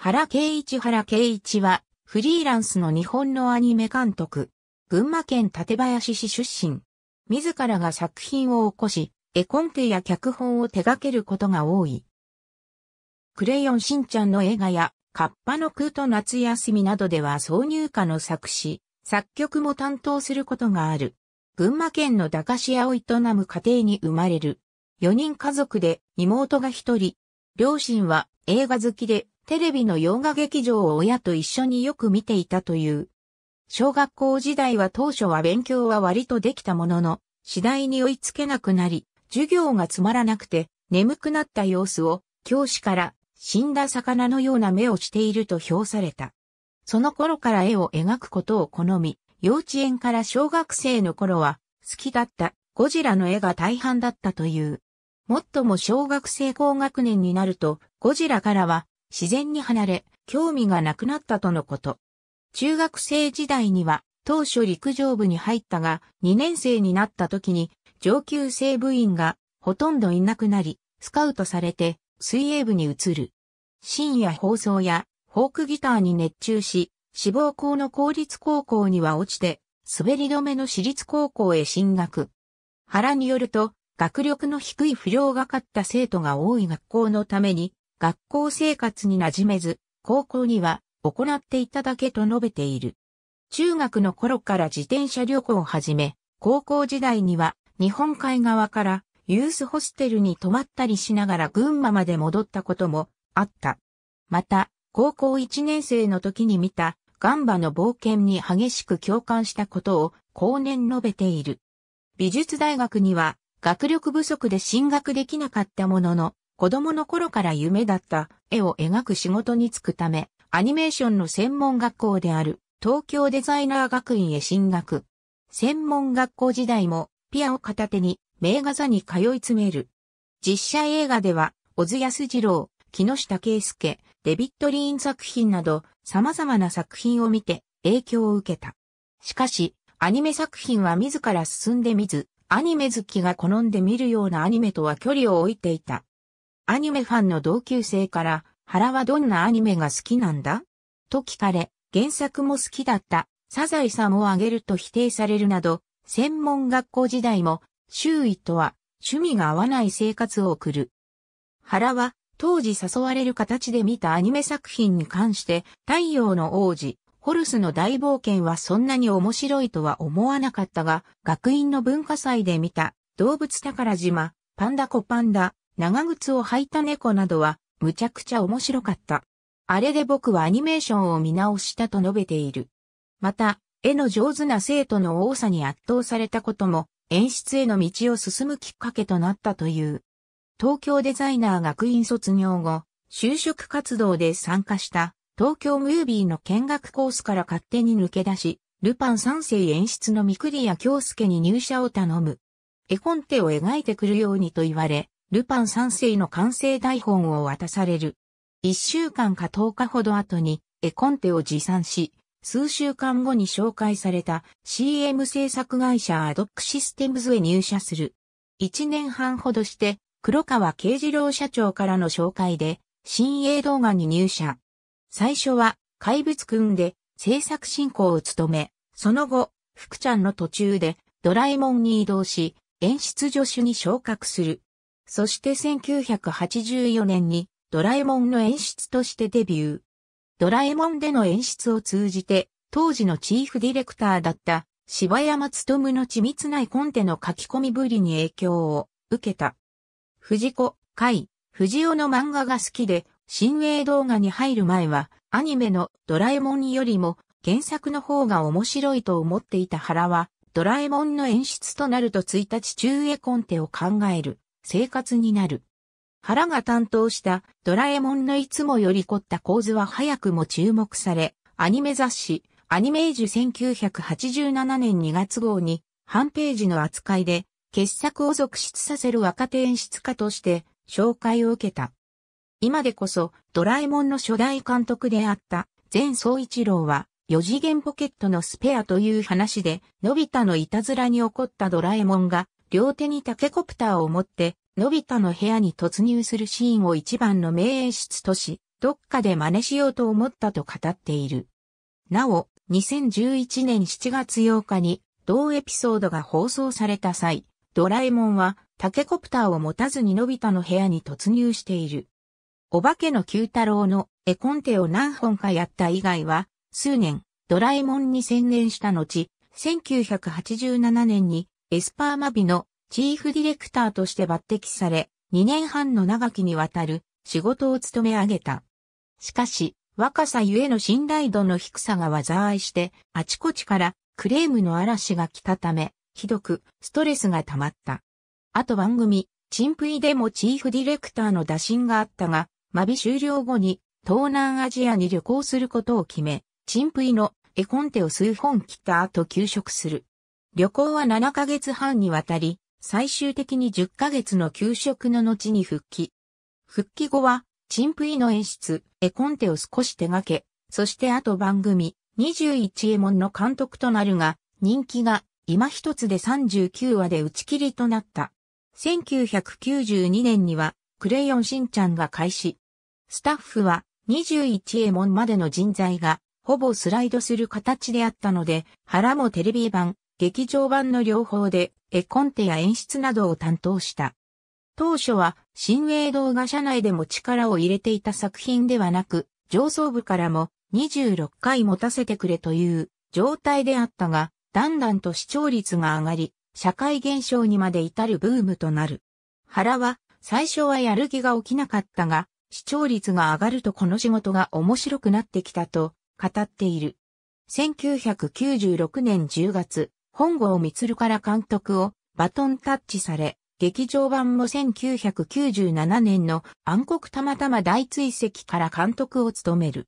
原圭一原圭一は、フリーランスの日本のアニメ監督。群馬県立林市出身。自らが作品を起こし、絵コンテや脚本を手掛けることが多い。クレヨンしんちゃんの映画や、カッパの空と夏休みなどでは挿入歌の作詞、作曲も担当することがある。群馬県の駄菓子屋を営む家庭に生まれる。4人家族で妹が1人。両親は映画好きでテレビの洋画劇場を親と一緒によく見ていたという。小学校時代は当初は勉強は割とできたものの、次第に追いつけなくなり、授業がつまらなくて眠くなった様子を教師から死んだ魚のような目をしていると評された。その頃から絵を描くことを好み、幼稚園から小学生の頃は好きだったゴジラの絵が大半だったという。もっとも小学生高学年になるとゴジラからは自然に離れ、興味がなくなったとのこと。中学生時代には、当初陸上部に入ったが、2年生になった時に、上級生部員がほとんどいなくなり、スカウトされて、水泳部に移る。深夜放送や、フォークギターに熱中し、志望校の公立高校には落ちて、滑り止めの私立高校へ進学。原によると、学力の低い不良がかった生徒が多い学校のために、学校生活に馴染めず、高校には行っていただけと述べている。中学の頃から自転車旅行を始め、高校時代には日本海側からユースホステルに泊まったりしながら群馬まで戻ったこともあった。また、高校1年生の時に見たガンバの冒険に激しく共感したことを後年述べている。美術大学には学力不足で進学できなかったものの、子供の頃から夢だった絵を描く仕事に就くため、アニメーションの専門学校である東京デザイナー学院へ進学。専門学校時代もピアを片手に名画座に通い詰める。実写映画では、小津安二郎、木下圭介、デビットリーン作品など様々な作品を見て影響を受けた。しかし、アニメ作品は自ら進んでみず、アニメ好きが好んで見るようなアニメとは距離を置いていた。アニメファンの同級生から、原はどんなアニメが好きなんだと聞かれ、原作も好きだった、サザエさんをあげると否定されるなど、専門学校時代も、周囲とは趣味が合わない生活を送る。原は、当時誘われる形で見たアニメ作品に関して、太陽の王子、ホルスの大冒険はそんなに面白いとは思わなかったが、学院の文化祭で見た、動物宝島、パンダコパンダ、長靴を履いた猫などは、むちゃくちゃ面白かった。あれで僕はアニメーションを見直したと述べている。また、絵の上手な生徒の多さに圧倒されたことも、演出への道を進むきっかけとなったという。東京デザイナー学院卒業後、就職活動で参加した東京ムービーの見学コースから勝手に抜け出し、ルパン三世演出の三栗谷京介に入社を頼む。絵コンテを描いてくるようにと言われ、ルパン三世の完成台本を渡される。一週間か10日ほど後に絵コンテを持参し、数週間後に紹介された CM 制作会社アドックシステムズへ入社する。一年半ほどして、黒川慶次郎社長からの紹介で、新鋭動画に入社。最初は、怪物くんで、制作進行を務め、その後、福ちゃんの途中で、ドラえもんに移動し、演出助手に昇格する。そして1984年にドラえもんの演出としてデビュー。ドラえもんでの演出を通じて、当時のチーフディレクターだった柴山むの緻密な絵コンテの書き込みぶりに影響を受けた。藤子、海、藤尾の漫画が好きで、新映動画に入る前は、アニメのドラえもんよりも原作の方が面白いと思っていた原は、ドラえもんの演出となると1日中絵コンテを考える。生活になる。原が担当したドラえもんのいつもより凝った構図は早くも注目され、アニメ雑誌、アニメージュ1987年2月号に、半ページの扱いで、傑作を続出させる若手演出家として紹介を受けた。今でこそドラえもんの初代監督であった前総一郎は四次元ポケットのスペアという話でのび太のいたずらに起こったドラえもんが両手にタケコプターを持って、のび太の部屋に突入するシーンを一番の名演出とし、どっかで真似しようと思ったと語っている。なお、2011年7月8日に同エピソードが放送された際、ドラえもんはタケコプターを持たずにのび太の部屋に突入している。お化けの九太郎の絵コンテを何本かやった以外は、数年、ドラえもんに専念した後、1987年にエスパーマビのチーフディレクターとして抜擢され、2年半の長きにわたる仕事を務め上げた。しかし、若さゆえの信頼度の低さが災いして、あちこちからクレームの嵐が来たため、ひどくストレスが溜まった。あと番組、チンプイでもチーフディレクターの打診があったが、マビ終了後に東南アジアに旅行することを決め、チンプイの絵コンテを数本切った後休職する。旅行は7ヶ月半にわたり、最終的に10ヶ月の休職の後に復帰。復帰後は、チンプイの演出、絵コンテを少し手掛け、そしてあと番組、21エモンの監督となるが、人気が今一つで39話で打ち切りとなった。1992年には、クレヨンしんちゃんが開始。スタッフは21エモンまでの人材が、ほぼスライドする形であったので、腹もテレビ版、劇場版の両方で絵コンテや演出などを担当した。当初は新映動画社内でも力を入れていた作品ではなく、上層部からも26回持たせてくれという状態であったが、だんだんと視聴率が上がり、社会現象にまで至るブームとなる。原は最初はやる気が起きなかったが、視聴率が上がるとこの仕事が面白くなってきたと語っている。1996年10月、本郷光から監督をバトンタッチされ、劇場版も1997年の暗黒たまたま大追跡から監督を務める。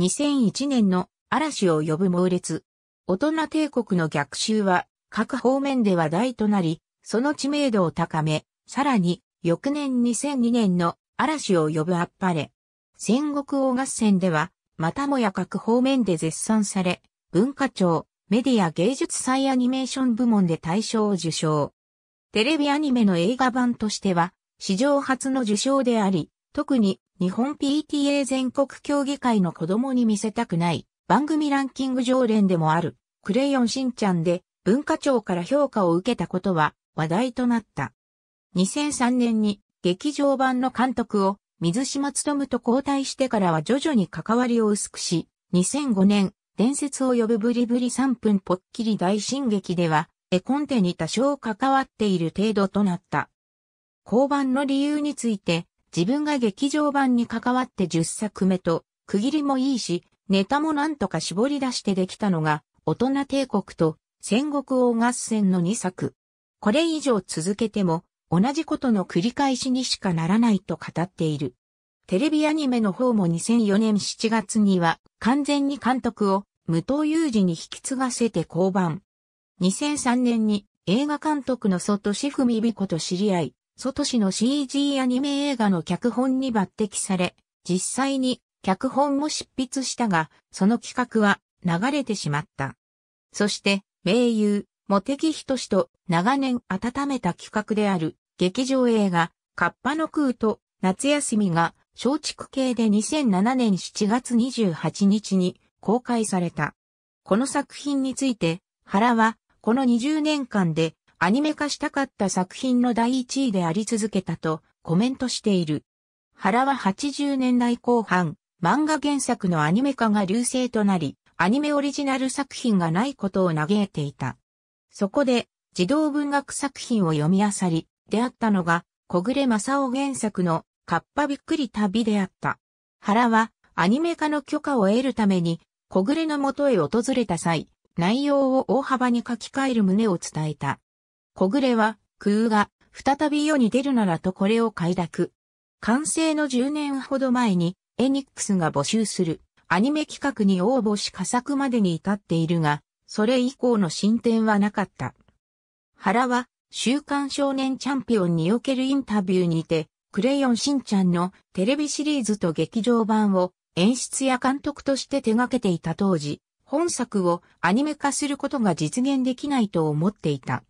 2001年の嵐を呼ぶ猛烈。大人帝国の逆襲は各方面で話題となり、その知名度を高め、さらに翌年2002年の嵐を呼ぶあっぱれ。戦国王合戦では、またもや各方面で絶賛され、文化庁、メディア芸術祭アニメーション部門で大賞を受賞。テレビアニメの映画版としては、史上初の受賞であり、特に日本 PTA 全国協議会の子供に見せたくない番組ランキング常連でもあるクレヨンしんちゃんで文化庁から評価を受けたことは話題となった。2003年に劇場版の監督を水島努と交代してからは徐々に関わりを薄くし、2005年伝説を呼ぶブリブリ3分ぽっきり大進撃では、絵コンテに多少関わっている程度となった。降板の理由について、自分が劇場版に関わって10作目と、区切りもいいし、ネタもなんとか絞り出してできたのが、大人帝国と戦国王合戦の2作。これ以上続けても、同じことの繰り返しにしかならないと語っている。テレビアニメの方も2004年7月には、完全に監督を無党有事に引き継がせて降板。2003年に映画監督の外志文美子と知り合い、外氏の CG アニメ映画の脚本に抜擢され、実際に脚本も執筆したが、その企画は流れてしまった。そして、名優、茂木仁と長年温めた企画である劇場映画、カッパの空と夏休みが松竹系で2007年7月28日に公開された。この作品について、原は、この20年間でアニメ化したかった作品の第一位であり続けたとコメントしている。原は80年代後半、漫画原作のアニメ化が流星となり、アニメオリジナル作品がないことを嘆いていた。そこで、児童文学作品を読み漁り、出会ったのが、小暮正夫原作のカッパびっくり旅であった。原は、アニメ化の許可を得るために、小暮の元へ訪れた際、内容を大幅に書き換える旨を伝えた。小暮は、空が、再び世に出るならとこれを快諾。完成の10年ほど前に、エニックスが募集する、アニメ企画に応募し佳作までに至っているが、それ以降の進展はなかった。原は、週刊少年チャンピオンにおけるインタビューにて、クレヨンしんちゃんのテレビシリーズと劇場版を演出や監督として手掛けていた当時、本作をアニメ化することが実現できないと思っていた。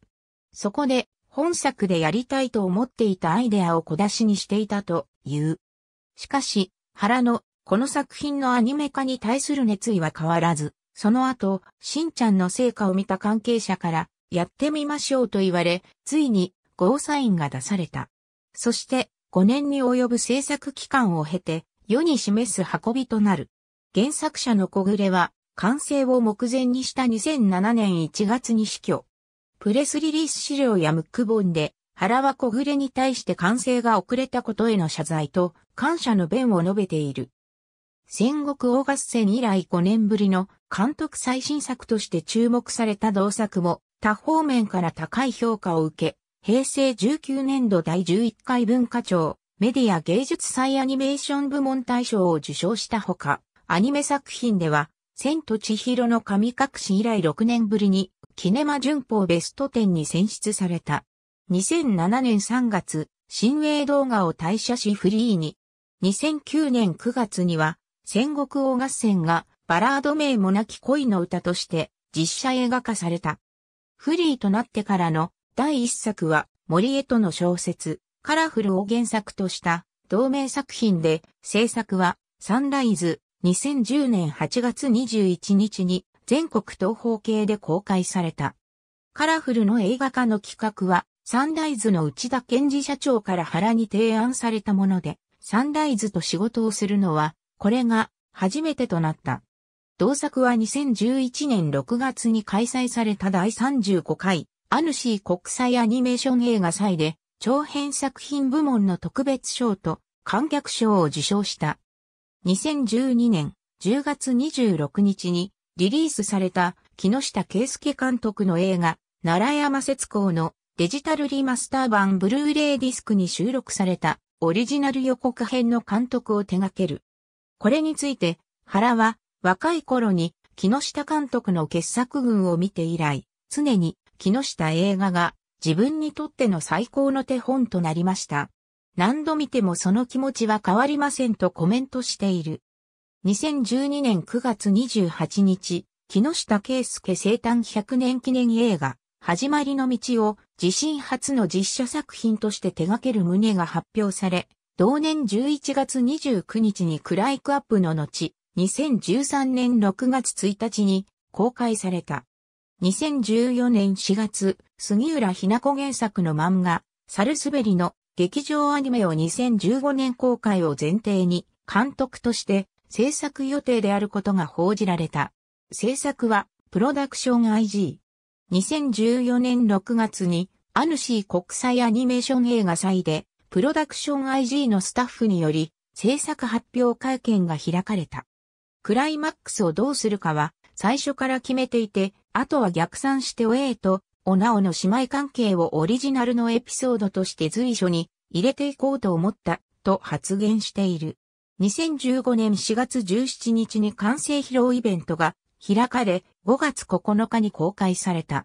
そこで、本作でやりたいと思っていたアイデアを小出しにしていたという。しかし、原のこの作品のアニメ化に対する熱意は変わらず、その後、しんちゃんの成果を見た関係者から、やってみましょうと言われ、ついに、ゴーサインが出された。そして、5年に及ぶ制作期間を経て、世に示す運びとなる。原作者の小暮は、完成を目前にした2007年1月に死去。プレスリリース資料やムック本で、原は小暮に対して完成が遅れたことへの謝罪と、感謝の弁を述べている。戦国大合戦以来5年ぶりの監督最新作として注目された同作も、多方面から高い評価を受け、平成19年度第11回文化庁、メディア芸術祭アニメーション部門大賞を受賞したほか、アニメ作品では、千と千尋の神隠し以来6年ぶりに、キネマ旬報ベスト10に選出された。2007年3月、新鋭動画を退社しフリーに。2009年9月には、戦国王合戦がバラード名もなき恋の歌として実写映画化された。フリーとなってからの第一作は森江との小説、カラフルを原作とした同名作品で、制作はサンライズ2010年8月21日に全国東方系で公開された。カラフルの映画化の企画は、サンライズの内田健治社長から原に提案されたもので、サンライズと仕事をするのは、これが初めてとなった。同作は2011年6月に開催された第35回アヌシー国際アニメーション映画祭で、長編作品部門の特別賞と観客賞を受賞した。2012年10月26日にリリースされた木下圭介監督の映画、奈良山節光のデジタルリマスター版ブルーレイディスクに収録されたオリジナル予告編の監督を手掛ける。これについて、原は若い頃に木下監督の傑作群を見て以来、常に木下映画が自分にとっての最高の手本となりました。何度見てもその気持ちは変わりませんとコメントしている。2012年9月28日、木下圭介生誕100年記念映画、始まりの道を自身初の実写作品として手掛ける旨が発表され、同年11月29日にクライクアップの後、2013年6月1日に公開された。2014年4月、杉浦ひな子原作の漫画、サルスベリの劇場アニメを2015年公開を前提に、監督として制作予定であることが報じられた。制作は、プロダクション IG。2014年6月に、アヌシー国際アニメーション映画祭で、プロダクション IG のスタッフにより、制作発表会見が開かれた。クライマックスをどうするかは、最初から決めていて、あとは逆算しておえーと、オナオの姉妹関係をオリジナルのエピソードとして随所に入れていこうと思った、と発言している。2015年4月17日に完成披露イベントが開かれ、5月9日に公開された。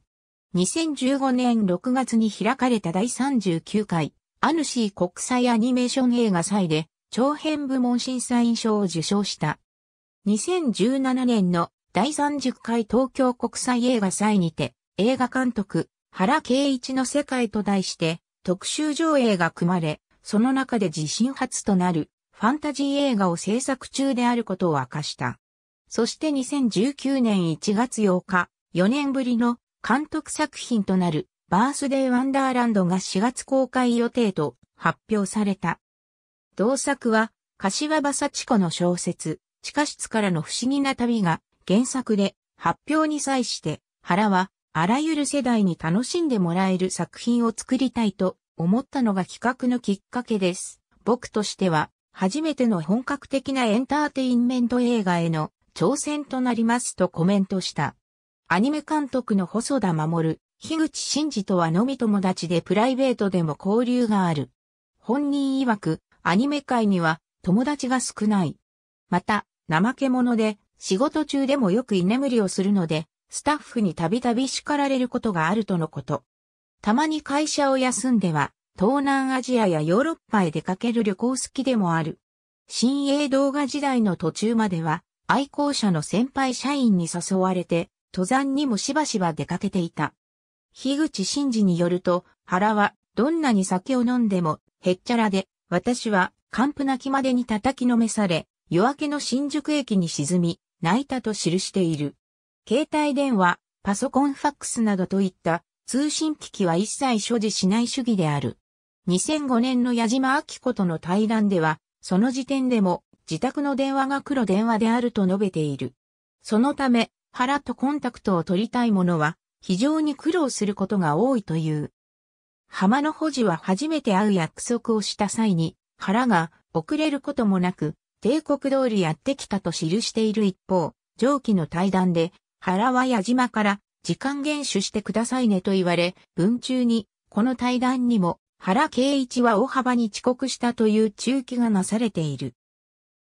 2015年6月に開かれた第39回、アヌシー国際アニメーション映画祭で、長編部門審査員賞を受賞した。2017年の第30回東京国際映画祭にて、映画監督、原敬一の世界と題して、特集上映が組まれ、その中で自身初となる、ファンタジー映画を制作中であることを明かした。そして2019年1月8日、4年ぶりの監督作品となる、バースデーワンダーランドが4月公開予定と発表された。同作は、柏葉幸子の小説、地下室からの不思議な旅が原作で発表に際して原はあらゆる世代に楽しんでもらえる作品を作りたいと思ったのが企画のきっかけです。僕としては初めての本格的なエンターテインメント映画への挑戦となりますとコメントした。アニメ監督の細田守、樋口真嗣とはのみ友達でプライベートでも交流がある。本人曰く、アニメ界には友達が少ない。また、怠け者で仕事中でもよく居眠りをするので、スタッフにたびたび叱られることがあるとのこと。たまに会社を休んでは、東南アジアやヨーロッパへ出かける旅行好きでもある。新鋭動画時代の途中までは、愛好者の先輩社員に誘われて、登山にもしばしば出かけていた。樋口真嗣によると、原は、どんなに酒を飲んでも、へっちゃらで、私は、完膚なきまでに叩きのめされ、夜明けの新宿駅に沈み、泣いたと記している。携帯電話、パソコンファックスなどといった通信機器は一切所持しない主義である。2005年の矢島明子との対談では、その時点でも自宅の電話が黒電話であると述べている。そのため、腹とコンタクトを取りたい者は非常に苦労することが多いという。浜の保持は初めて会う約束をした際に、腹が遅れることもなく、帝国通りやってきたと記している一方、上記の対談で、原は矢島から時間厳守してくださいねと言われ、文中に、この対談にも、原圭一は大幅に遅刻したという中記がなされている。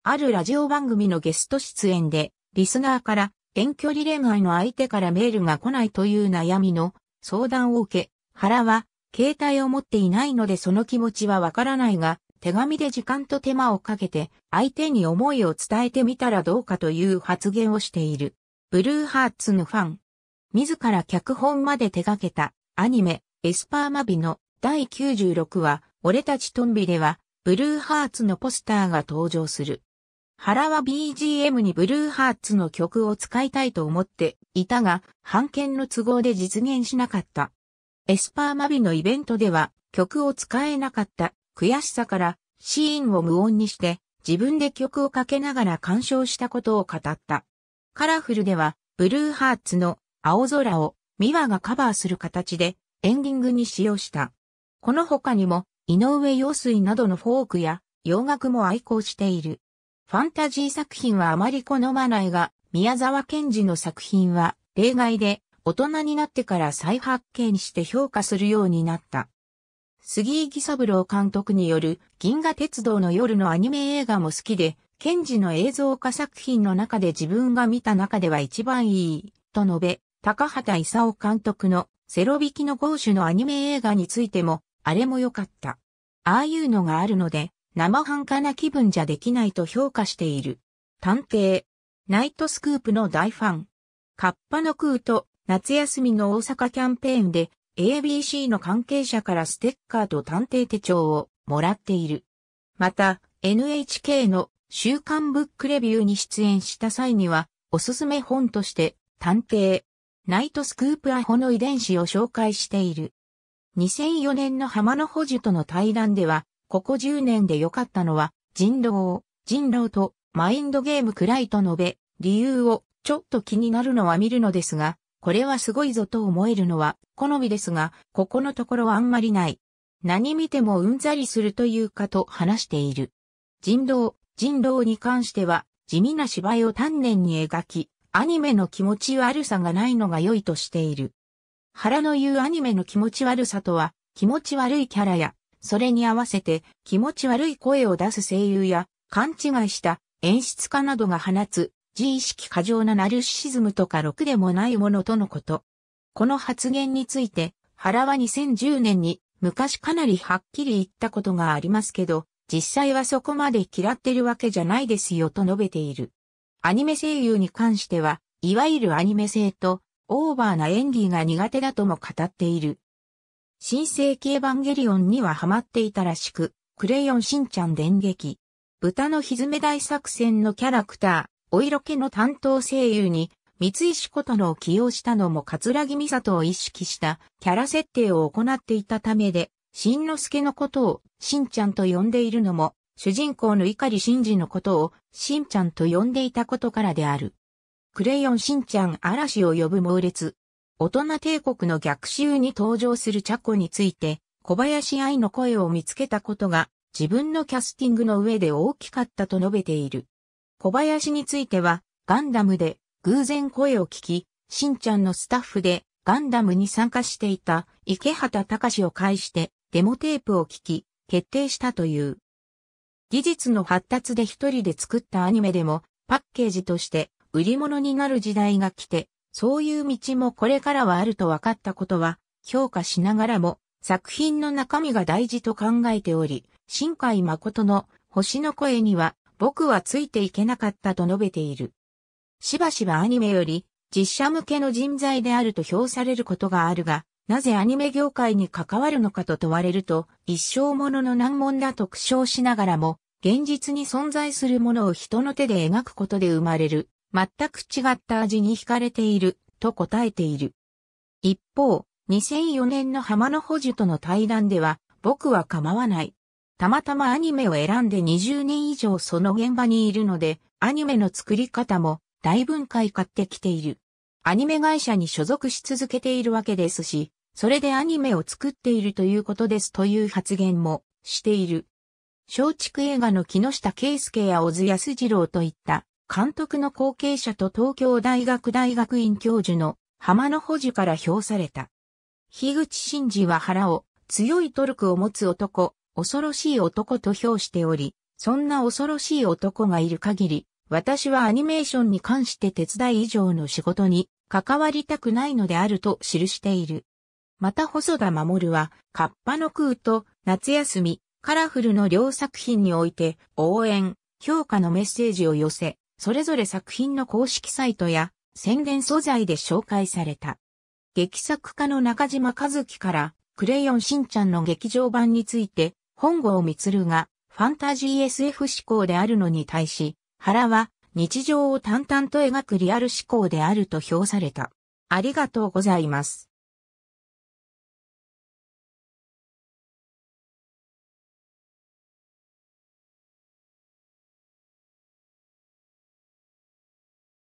あるラジオ番組のゲスト出演で、リスナーから遠距離恋愛の相手からメールが来ないという悩みの相談を受け、原は携帯を持っていないのでその気持ちはわからないが、手紙で時間と手間をかけて相手に思いを伝えてみたらどうかという発言をしている。ブルーハーツのファン。自ら脚本まで手掛けたアニメエスパーマビの第96話俺たちトンビではブルーハーツのポスターが登場する。原は BGM にブルーハーツの曲を使いたいと思っていたが、版権の都合で実現しなかった。エスパーマビのイベントでは曲を使えなかった悔しさからシーンを無音にして自分で曲をかけながら鑑賞したことを語った。カラフルではブルーハーツの青空をミワがカバーする形でエンディングに使用した。この他にも井上陽水などのフォークや洋楽も愛好している。ファンタジー作品はあまり好まないが、宮沢賢治の作品は例外で大人になってから再発見して評価するようになった。杉井義三郎監督による銀河鉄道の夜のアニメ映画も好きで、ケンジの映像化作品の中で自分が見た中では一番いい、と述べ、高畑勲監督のセロ引きのゴーシュのアニメ映画についても、あれも良かった。ああいうのがあるので、生半可な気分じゃできないと評価している。探偵、ナイトスクープの大ファン。カッパの空と夏休みの大阪キャンペーンで ABC の関係者からステッカーと探偵手帳をもらっている。また、NHK の週刊ブックレビューに出演した際には、おすすめ本として、探偵、ナイトスクープアホの遺伝子を紹介している。2004年の浜野保樹との対談では、ここ10年で良かったのは、人狼、人狼とマインドゲームくらいと述べ、理由を、ちょっと気になるのは見るのですが、これはすごいぞと思えるのは好みですが、ここのところはあんまりない。何見てもうんざりするというかと話している。人道、人道に関しては、地味な芝居を丹念に描き、アニメの気持ち悪さがないのが良いとしている。原の言うアニメの気持ち悪さとは、気持ち悪いキャラや、それに合わせて気持ち悪い声を出す声優や、勘違いした演出家などが放つ自意識過剰なナルシシズムとかろくでもないものとのこと。この発言について、原は2010年に昔かなりはっきり言ったことがありますけど、実際はそこまで嫌ってるわけじゃないですよと述べている。アニメ声優に関しては、いわゆるアニメ性とオーバーな演技が苦手だとも語っている。新世紀エヴァンゲリオンにはハマっていたらしく、クレヨンしんちゃん電撃。豚のひずめ大作戦のキャラクター、お色気の担当声優に、三石琴乃を起用したのも桂木美里を意識したキャラ設定を行っていたためで、しんのすけのことをしんちゃんと呼んでいるのも、主人公の碇真二のことをしんちゃんと呼んでいたことからである。クレヨンしんちゃん嵐を呼ぶ猛烈。大人帝国の逆襲に登場するチャコについて、小林愛の声を見つけたことが自分のキャスティングの上で大きかったと述べている。小林については、ガンダムで偶然声を聞き、しんちゃんのスタッフでガンダムに参加していた池畑隆を介してデモテープを聞き、決定したという。技術の発達で一人で作ったアニメでもパッケージとして売り物になる時代が来て、そういう道もこれからはあると分かったことは評価しながらも作品の中身が大事と考えており、新海誠の星の声には僕はついていけなかったと述べている。しばしばアニメより実写向けの人材であると評されることがあるが、なぜアニメ業界に関わるのかと問われると、一生ものの難問だと苦笑しながらも、現実に存在するものを人の手で描くことで生まれる、全く違った味に惹かれている、と答えている。一方、2004年の浜野保樹との対談では、僕は構わない。たまたまアニメを選んで20年以上その現場にいるので、アニメの作り方も大分解買ってきている。アニメ会社に所属し続けているわけですし、それでアニメを作っているということですという発言もしている。松竹映画の木下圭介や小津安二郎といった監督の後継者と東京大学大学院教授の浜野保樹から評された。樋口真嗣は腹を強いトルクを持つ男、恐ろしい男と評しており、そんな恐ろしい男がいる限り、私はアニメーションに関して手伝い以上の仕事に関わりたくないのであると記している。また細田守は、カッパの空と夏休み、カラフルの両作品において応援、評価のメッセージを寄せ、それぞれ作品の公式サイトや宣伝素材で紹介された。劇作家の中島和樹から、クレヨンしんちゃんの劇場版について本郷光がファンタジー SF 思考であるのに対し、原は日常を淡々と描くリアル思考であると評された。ありがとうございます。